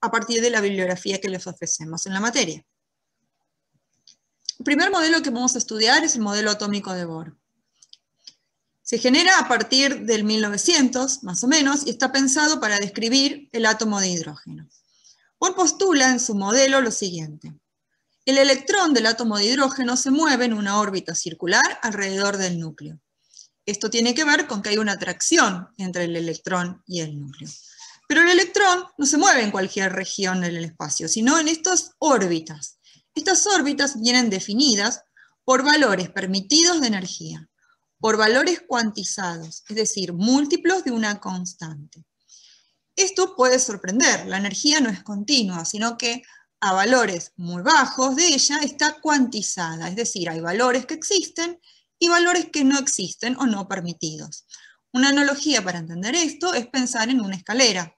a partir de la bibliografía que les ofrecemos en la materia. El primer modelo que vamos a estudiar es el modelo atómico de Bohr. Se genera a partir del 1900, más o menos, y está pensado para describir el átomo de hidrógeno. Bohr postula en su modelo lo siguiente. El electrón del átomo de hidrógeno se mueve en una órbita circular alrededor del núcleo. Esto tiene que ver con que hay una atracción entre el electrón y el núcleo. Pero el electrón no se mueve en cualquier región del espacio, sino en estas órbitas. Estas órbitas vienen definidas por valores permitidos de energía, por valores cuantizados, es decir, múltiplos de una constante. Esto puede sorprender, la energía no es continua, sino que a valores muy bajos de ella está cuantizada, es decir, hay valores que existen y valores que no existen o no permitidos. Una analogía para entender esto es pensar en una escalera.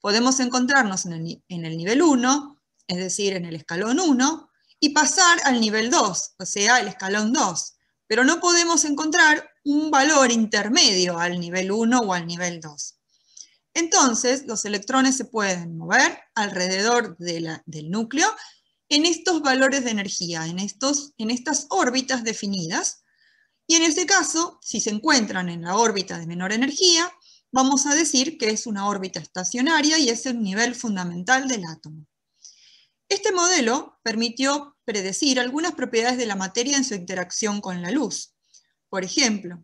Podemos encontrarnos en el, nivel 1, es decir, en el escalón 1, y pasar al nivel 2, o sea, el escalón 2. Pero no podemos encontrar un valor intermedio al nivel 1 o al nivel 2. Entonces, los electrones se pueden mover alrededor del núcleo en estos valores de energía, en, estos, en estas órbitas definidas, y en este caso, si se encuentran en la órbita de menor energía, vamos a decir que es una órbita estacionaria y es el nivel fundamental del átomo. Este modelo permitió predecir algunas propiedades de la materia en su interacción con la luz. Por ejemplo,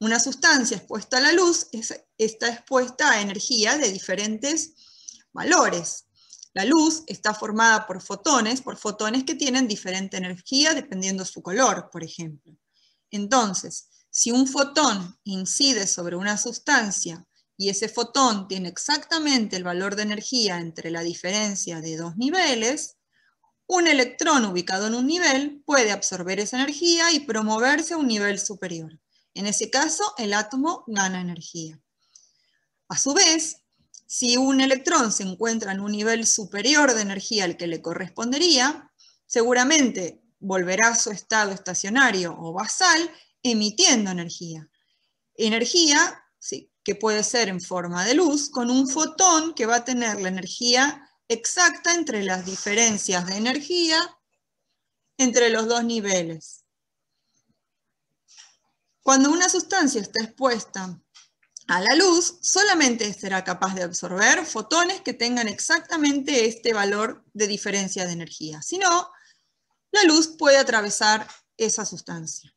una sustancia expuesta a la luz está expuesta a energía de diferentes valores. La luz está formada por fotones, por fotones que tienen diferente energía dependiendo su color, por ejemplo. Entonces, si un fotón incide sobre una sustancia y ese fotón tiene exactamente el valor de energía entre la diferencia de dos niveles, un electrón ubicado en un nivel puede absorber esa energía y promoverse a un nivel superior. En ese caso, el átomo gana energía. A su vez, si un electrón se encuentra en un nivel superior de energía al que le correspondería, seguramente volverá a su estado estacionario o basal emitiendo energía. Energía que puede ser en forma de luz con un fotón que va a tener la energía exacta entre las diferencias de energía entre los dos niveles. Cuando una sustancia está expuesta a la luz solamente será capaz de absorber fotones que tengan exactamente este valor de diferencia de energía. Si no, la luz puede atravesar esa sustancia.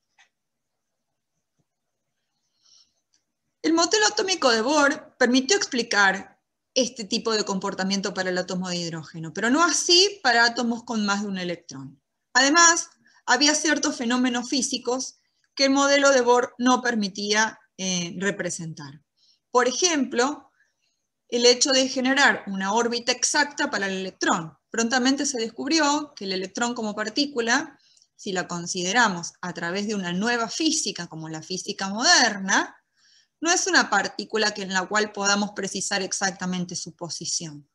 El modelo atómico de Bohr permitió explicar este tipo de comportamiento para el átomo de hidrógeno, pero no así para átomos con más de un electrón. Además, había ciertos fenómenos físicos que el modelo de Bohr no permitía eh, representar. Por ejemplo, el hecho de generar una órbita exacta para el electrón. Prontamente se descubrió que el electrón como partícula, si la consideramos a través de una nueva física como la física moderna, no es una partícula en la cual podamos precisar exactamente su posición.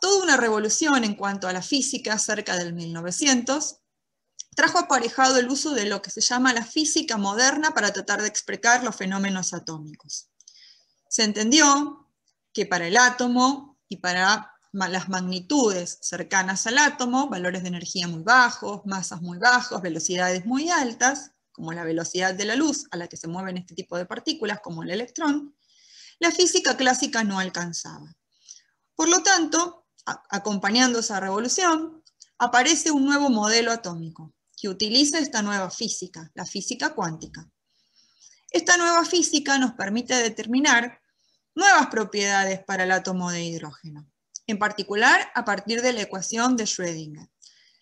toda una revolución en cuanto a la física cerca del 1900 trajo aparejado el uso de lo que se llama la física moderna para tratar de explicar los fenómenos atómicos. Se entendió que para el átomo y para las magnitudes cercanas al átomo, valores de energía muy bajos, masas muy bajos, velocidades muy altas, como la velocidad de la luz a la que se mueven este tipo de partículas, como el electrón, la física clásica no alcanzaba. Por lo tanto, acompañando esa revolución, aparece un nuevo modelo atómico, que utiliza esta nueva física, la física cuántica. Esta nueva física nos permite determinar nuevas propiedades para el átomo de hidrógeno, en particular a partir de la ecuación de Schrödinger.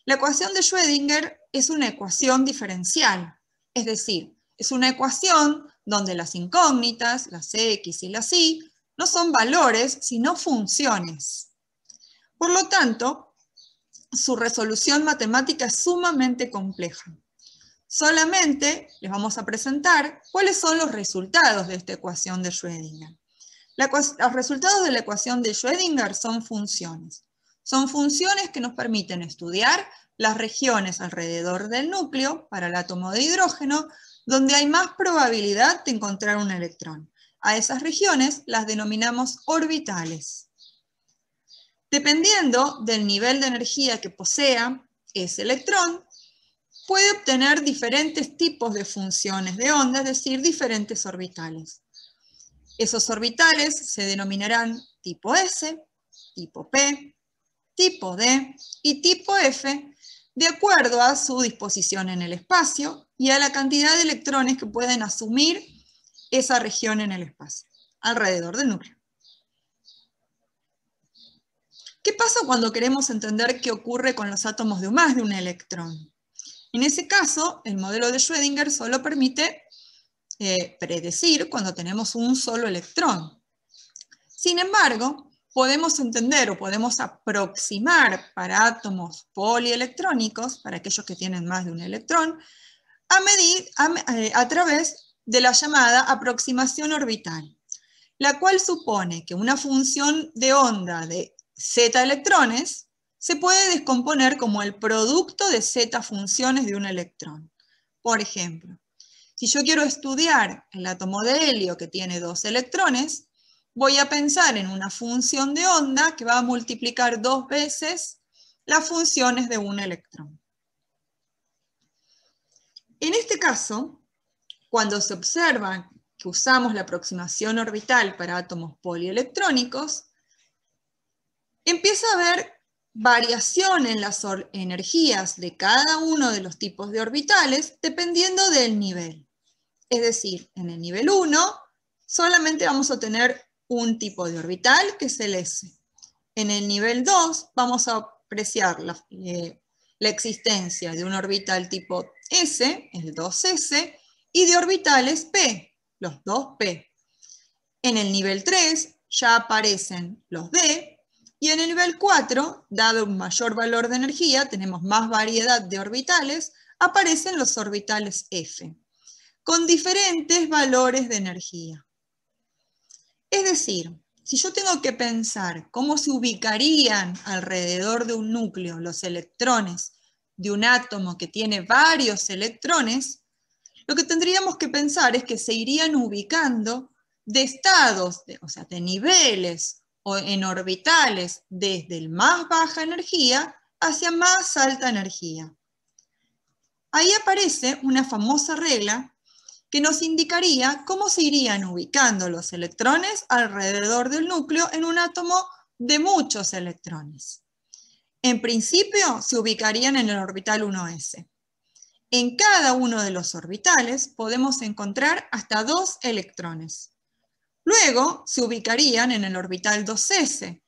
La ecuación de Schrödinger es una ecuación diferencial, es decir, es una ecuación donde las incógnitas, las x y las y, no son valores, sino funciones. Por lo tanto, su resolución matemática es sumamente compleja. Solamente les vamos a presentar cuáles son los resultados de esta ecuación de Schrödinger. los resultados de la ecuación de Schrödinger son funciones. Son funciones que nos permiten estudiar las regiones alrededor del núcleo para el átomo de hidrógeno, donde hay más probabilidad de encontrar un electrón. A esas regiones las denominamos orbitales. Dependiendo del nivel de energía que posea ese electrón, puede obtener diferentes tipos de funciones de onda, es decir, diferentes orbitales. Esos orbitales se denominarán tipo S, tipo P, tipo D y tipo F, de acuerdo a su disposición en el espacio y a la cantidad de electrones que pueden asumir esa región en el espacio, alrededor del núcleo. ¿Qué pasa cuando queremos entender qué ocurre con los átomos de más de un electrón? En ese caso, el modelo de Schrödinger solo permite eh, predecir cuando tenemos un solo electrón. Sin embargo, podemos entender o podemos aproximar para átomos polielectrónicos, para aquellos que tienen más de un electrón, a, eh, a través de la llamada aproximación orbital, la cual supone que una función de onda de Z electrones, se puede descomponer como el producto de Z funciones de un electrón. Por ejemplo, si yo quiero estudiar el átomo de helio que tiene dos electrones, voy a pensar en una función de onda que va a multiplicar dos veces las funciones de un electrón. En este caso, cuando se observa que usamos la aproximación orbital para átomos polielectrónicos, empieza a haber variación en las energías de cada uno de los tipos de orbitales dependiendo del nivel. Es decir, en el nivel 1 solamente vamos a tener un tipo de orbital, que es el S. En el nivel 2 vamos a apreciar eh, la, existencia de un orbital tipo S, el 2S, y de orbitales P, los 2P. En el nivel 3 ya aparecen los D, y en el nivel 4, dado un mayor valor de energía, tenemos más variedad de orbitales, aparecen los orbitales F, con diferentes valores de energía. Es decir, si yo tengo que pensar cómo se ubicarían alrededor de un núcleo los electrones de un átomo que tiene varios electrones, lo que tendríamos que pensar es que se irían ubicando de estados, o sea, de niveles o en orbitales desde el más baja energía hacia más alta energía. Ahí aparece una famosa regla que nos indicaría cómo se irían ubicando los electrones alrededor del núcleo en un átomo de muchos electrones. En principio se ubicarían en el orbital 1s. En cada uno de los orbitales podemos encontrar hasta dos electrones. Luego se ubicarían en el orbital 2S.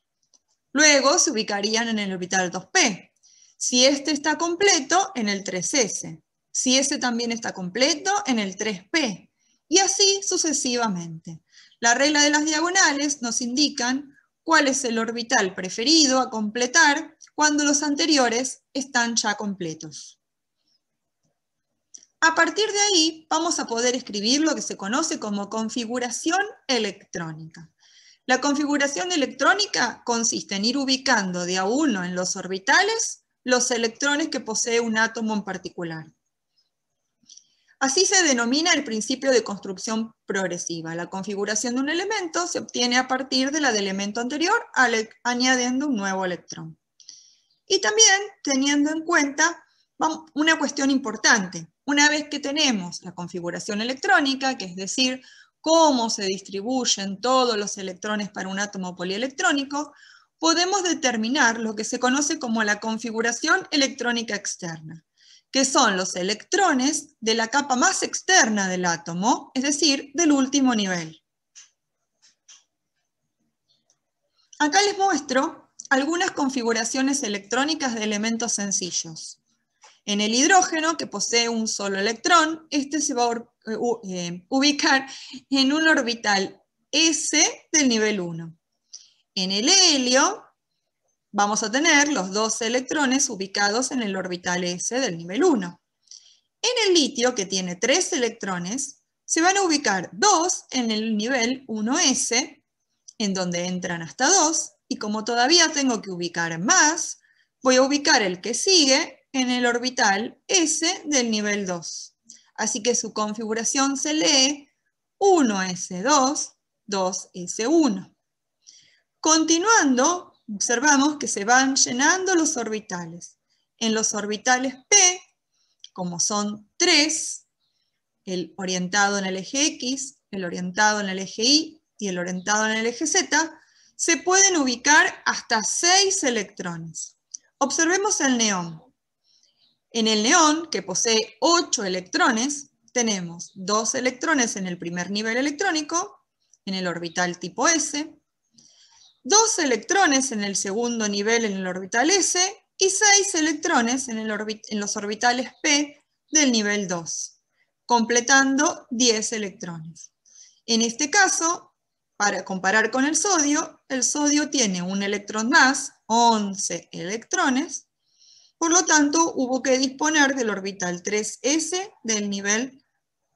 Luego se ubicarían en el orbital 2P. Si este está completo, en el 3S. Si ese también está completo, en el 3P. Y así sucesivamente. La regla de las diagonales nos indican cuál es el orbital preferido a completar cuando los anteriores están ya completos. A partir de ahí vamos a poder escribir lo que se conoce como configuración electrónica. La configuración electrónica consiste en ir ubicando de a uno en los orbitales los electrones que posee un átomo en particular. Así se denomina el principio de construcción progresiva. La configuración de un elemento se obtiene a partir de la del elemento anterior añadiendo un nuevo electrón. Y también teniendo en cuenta una cuestión importante. Una vez que tenemos la configuración electrónica, que es decir, cómo se distribuyen todos los electrones para un átomo polielectrónico, podemos determinar lo que se conoce como la configuración electrónica externa, que son los electrones de la capa más externa del átomo, es decir, del último nivel. Acá les muestro algunas configuraciones electrónicas de elementos sencillos. En el hidrógeno, que posee un solo electrón, este se va a eh, eh, ubicar en un orbital S del nivel 1. En el helio, vamos a tener los dos electrones ubicados en el orbital S del nivel 1. En el litio, que tiene tres electrones, se van a ubicar dos en el nivel 1S, en donde entran hasta dos, y como todavía tengo que ubicar más, voy a ubicar el que sigue en el orbital S del nivel 2. Así que su configuración se lee 1S2, 2S1. Continuando, observamos que se van llenando los orbitales. En los orbitales P, como son 3, el orientado en el eje X, el orientado en el eje Y y el orientado en el eje Z, se pueden ubicar hasta 6 electrones. Observemos el neón. En el neón, que posee 8 electrones, tenemos 2 electrones en el primer nivel electrónico, en el orbital tipo S, 2 electrones en el segundo nivel en el orbital S y 6 electrones en, en los orbitales P del nivel 2, completando 10 electrones. En este caso, para comparar con el sodio, el sodio tiene un electrón más, 11 electrones, por lo tanto, hubo que disponer del orbital 3S del nivel,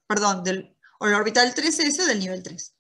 perdón, del, o el orbital 3S del nivel 3.